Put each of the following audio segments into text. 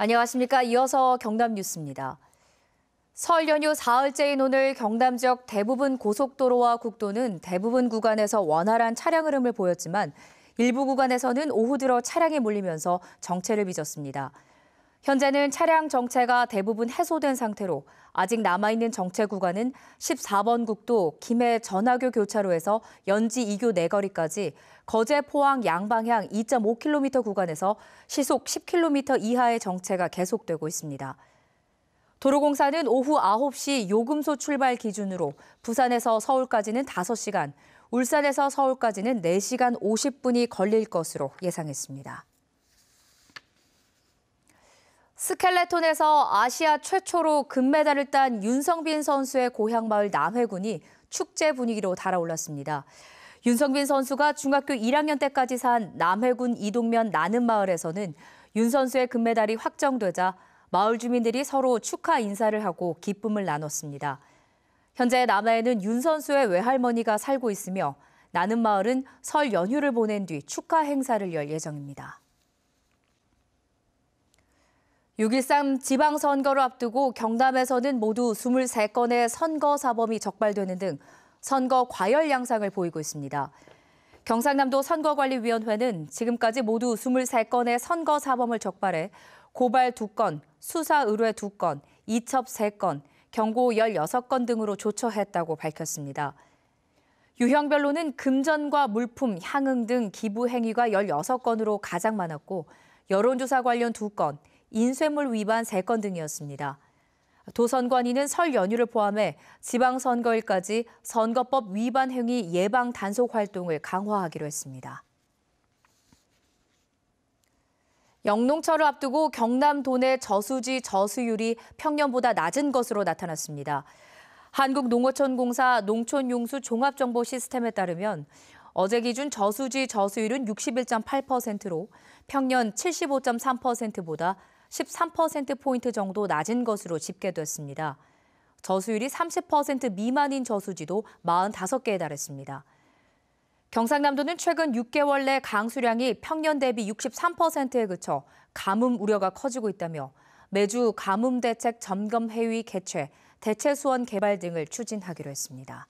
안녕하십니까. 이어서 경남 뉴스입니다. 설 연휴 사흘째인 오늘 경남 지역 대부분 고속도로와 국도는 대부분 구간에서 원활한 차량 흐름을 보였지만 일부 구간에서는 오후 들어 차량이 몰리면서 정체를 빚었습니다. 현재는 차량 정체가 대부분 해소된 상태로 아직 남아있는 정체 구간은 14번 국도 김해 전하교 교차로에서 연지 2교 내거리까지 거제 포항 양방향 2.5km 구간에서 시속 10km 이하의 정체가 계속되고 있습니다. 도로공사는 오후 9시 요금소 출발 기준으로 부산에서 서울까지는 5시간, 울산에서 서울까지는 4시간 50분이 걸릴 것으로 예상했습니다. 스켈레톤에서 아시아 최초로 금메달을 딴 윤성빈 선수의 고향마을 남해군이 축제 분위기로 달아올랐습니다. 윤성빈 선수가 중학교 1학년 때까지 산 남해군 이동면 나는마을에서는 윤 선수의 금메달이 확정되자 마을 주민들이 서로 축하 인사를 하고 기쁨을 나눴습니다. 현재 남해에는 윤 선수의 외할머니가 살고 있으며 나는 마을은 설 연휴를 보낸 뒤 축하 행사를 열 예정입니다. 6.13 지방선거를 앞두고 경남에서는 모두 23건의 선거사범이 적발되는 등 선거 과열 양상을 보이고 있습니다. 경상남도 선거관리위원회는 지금까지 모두 23건의 선거사범을 적발해 고발 2건, 수사 의뢰 2건, 이첩 3건, 경고 16건 등으로 조처했다고 밝혔습니다. 유형별로는 금전과 물품, 향응 등 기부 행위가 16건으로 가장 많았고 여론조사 관련 2건, 인쇄물 위반 3건 등이었습니다. 도선관위는 설 연휴를 포함해 지방선거일까지 선거법 위반 행위 예방 단속 활동을 강화하기로 했습니다. 영농철을 앞두고 경남 도내 저수지 저수율이 평년보다 낮은 것으로 나타났습니다. 한국농어촌공사 농촌용수 종합정보 시스템에 따르면 어제 기준 저수지 저수율은 61.8%로 평년 75.3%보다 13%포인트 정도 낮은 것으로 집계됐습니다. 저수율이 30% 미만인 저수지도 45개에 달했습니다. 경상남도는 최근 6개월 내 강수량이 평년 대비 63%에 그쳐 가뭄 우려가 커지고 있다며 매주 가뭄 대책 점검 회의 개최, 대체 수원 개발 등을 추진하기로 했습니다.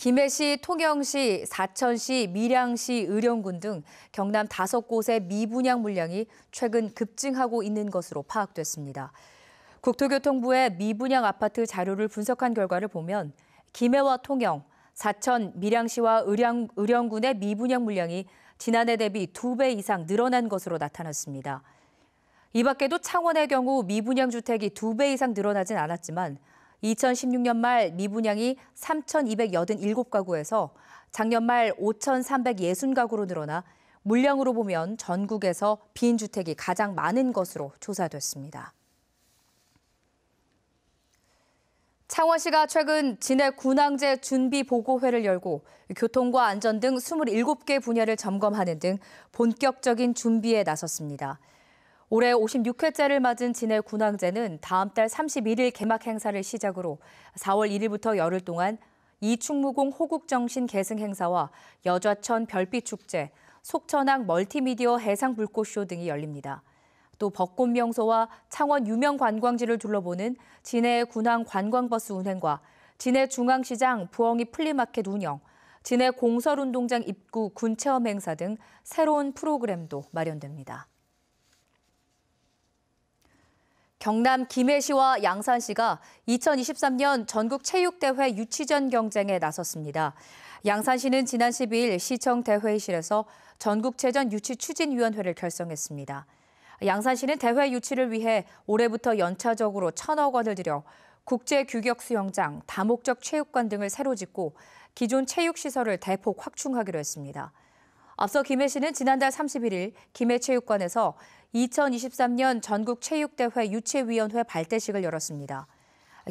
김해시, 통영시, 사천시, 밀양시, 의령군 등 경남 다섯 곳의 미분양 물량이 최근 급증하고 있는 것으로 파악됐습니다. 국토교통부의 미분양 아파트 자료를 분석한 결과를 보면 김해와 통영, 사천, 밀양시와 의령, 의령군의 미분양 물량이 지난해 대비 두 배 이상 늘어난 것으로 나타났습니다. 이 밖에도 창원의 경우 미분양 주택이 두 배 이상 늘어나진 않았지만 2016년 말 미분양이 3,287가구에서 작년 말 5,360가구로 늘어나 물량으로 보면 전국에서 빈주택이 가장 많은 것으로 조사됐습니다. 창원시가 최근 진해 군항제 준비 보고회를 열고 교통과 안전 등 27개 분야를 점검하는 등 본격적인 준비에 나섰습니다. 올해 56회째를 맞은 진해 군항제는 다음 달 31일 개막 행사를 시작으로 4월 1일부터 열흘 동안 이충무공 호국정신 계승 행사와 여좌천 별빛축제, 속천항 멀티미디어 해상 불꽃쇼 등이 열립니다. 또 벚꽃 명소와 창원 유명 관광지를 둘러보는 진해 군항 관광버스 운행과 진해 중앙시장 부엉이 플리마켓 운영, 진해 공설운동장 입구 군체험 행사 등 새로운 프로그램도 마련됩니다. 경남 김해시와 양산시가 2023년 전국체육대회 유치전 경쟁에 나섰습니다. 양산시는 지난 12일 시청 대회의실에서 전국체전 유치 추진위원회를 결성했습니다. 양산시는 대회 유치를 위해 올해부터 연차적으로 천억 원을 들여 국제 규격 수영장, 다목적 체육관 등을 새로 짓고 기존 체육시설을 대폭 확충하기로 했습니다. 앞서 김해 씨는 지난달 31일 김해체육관에서 2023년 전국체육대회 유치위원회 발대식을 열었습니다.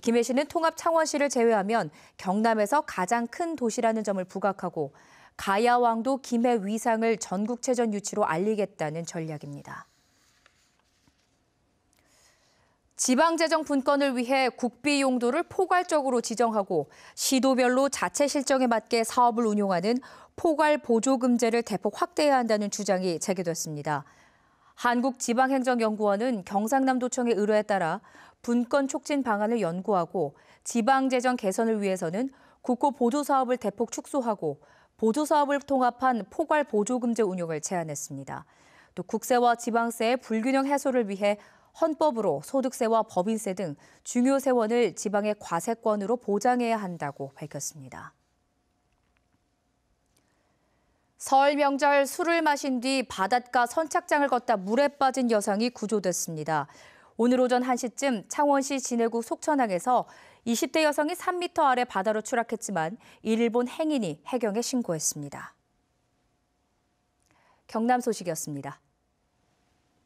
김해 씨는 통합 창원시를 제외하면 경남에서 가장 큰 도시라는 점을 부각하고 가야왕도 김해 위상을 전국체전 유치로 알리겠다는 전략입니다. 지방재정 분권을 위해 국비 용도를 포괄적으로 지정하고 시도별로 자체 실정에 맞게 사업을 운용하는 포괄 보조금제를 대폭 확대해야 한다는 주장이 제기됐습니다. 한국지방행정연구원은 경상남도청의 의뢰에 따라 분권 촉진 방안을 연구하고 지방재정 개선을 위해서는 국고 보조 사업을 대폭 축소하고 보조 사업을 통합한 포괄 보조금제 운용을 제안했습니다. 또 국세와 지방세의 불균형 해소를 위해 헌법으로 소득세와 법인세 등 중요 세원을 지방의 과세권으로 보장해야 한다고 밝혔습니다. 설 명절 술을 마신 뒤 바닷가 선착장을 걷다 물에 빠진 여성이 구조됐습니다. 오늘 오전 1시쯤 창원시 진해구 속천항에서 20대 여성이 3m 아래 바다로 추락했지만 일본 행인이 해경에 신고했습니다. 경남 소식이었습니다.